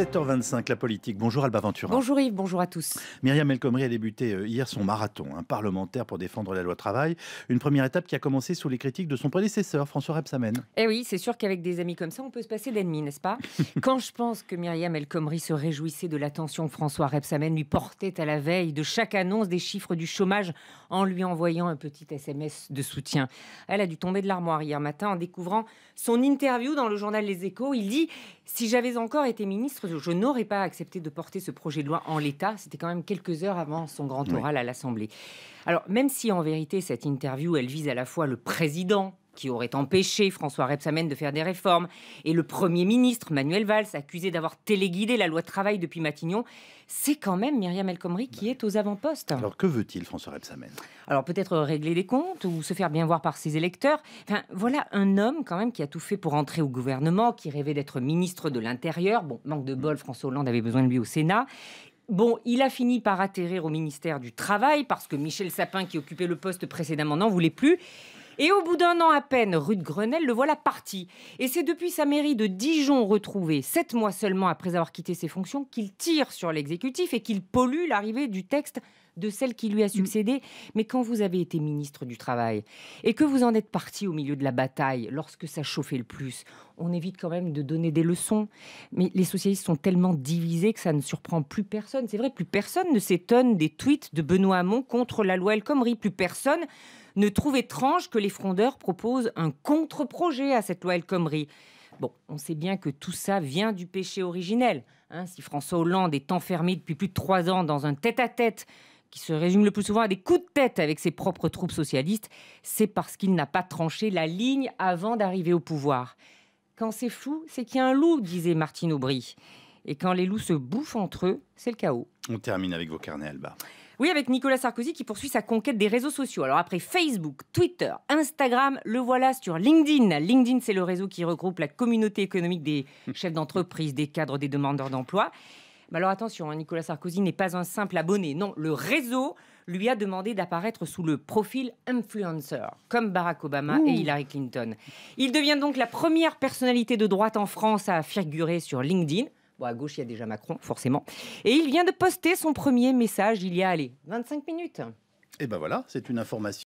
7h25, la politique. Bonjour Alba Ventura. Bonjour Yves, bonjour à tous. Myriam El Khomri a débuté euh, hier son marathon un hein, parlementaire pour défendre la loi travail. Une première étape qui a commencé sous les critiques de son prédécesseur, François Rebsamen. Eh oui, c'est sûr qu'avec des amis comme ça, on peut se passer d'ennemis, n'est-ce pas Quand je pense que Myriam El Khomri se réjouissait de l'attention que François Rebsamen lui portait à la veille de chaque annonce des chiffres du chômage en lui envoyant un petit SMS de soutien. Elle a dû tomber de l'armoire hier matin en découvrant son interview dans le journal Les Échos. Il dit Si j'avais encore été ministre, je n'aurais pas accepté de porter ce projet de loi en l'état. C'était quand même quelques heures avant son grand oral à l'Assemblée. Alors, même si en vérité, cette interview, elle vise à la fois le président qui aurait empêché François Rebsamen de faire des réformes, et le Premier ministre Manuel Valls, accusé d'avoir téléguidé la loi de travail depuis Matignon, c'est quand même Myriam El Khomri qui est aux avant-postes. Alors que veut-il François Rebsamen Alors peut-être régler des comptes ou se faire bien voir par ses électeurs. Enfin, voilà un homme quand même qui a tout fait pour entrer au gouvernement, qui rêvait d'être ministre de l'Intérieur. Bon, manque de bol, François Hollande avait besoin de lui au Sénat. Bon, il a fini par atterrir au ministère du Travail parce que Michel Sapin, qui occupait le poste précédemment, n'en voulait plus. Et au bout d'un an à peine, rue de Grenelle, le voilà parti. Et c'est depuis sa mairie de Dijon retrouvée, sept mois seulement après avoir quitté ses fonctions, qu'il tire sur l'exécutif et qu'il pollue l'arrivée du texte de celle qui lui a succédé. Mais quand vous avez été ministre du Travail et que vous en êtes parti au milieu de la bataille, lorsque ça chauffait le plus, on évite quand même de donner des leçons. Mais les socialistes sont tellement divisés que ça ne surprend plus personne. C'est vrai, plus personne ne s'étonne des tweets de Benoît Hamon contre la loi El Khomri. Plus personne ne trouve étrange que les frondeurs proposent un contre-projet à cette loi El Khomri. Bon, on sait bien que tout ça vient du péché originel. Hein. si François Hollande est enfermé depuis plus de trois ans dans un tête-à-tête -tête qui se résume le plus souvent à des coups de tête avec ses propres troupes socialistes, c'est parce qu'il n'a pas tranché la ligne avant d'arriver au pouvoir. Quand c'est flou, c'est qu'il y a un loup, disait Martine Aubry. Et quand les loups se bouffent entre eux, c'est le chaos. On termine avec vos carnets, Alba. Oui, avec Nicolas Sarkozy qui poursuit sa conquête des réseaux sociaux. Alors après Facebook, Twitter, Instagram, le voilà sur LinkedIn. LinkedIn, c'est le réseau qui regroupe la communauté économique des chefs d'entreprise, des cadres, des demandeurs d'emploi. Mais alors attention, hein, Nicolas Sarkozy n'est pas un simple abonné. Non, le réseau lui a demandé d'apparaître sous le profil influencer, comme Barack Obama et Hillary Clinton. Il devient donc la première personnalité de droite en France à figurer sur LinkedIn. Bon, à gauche, il y a déjà Macron, forcément. Et il vient de poster son premier message il y a, allez, 25 minutes. Et ben voilà, c'est une information.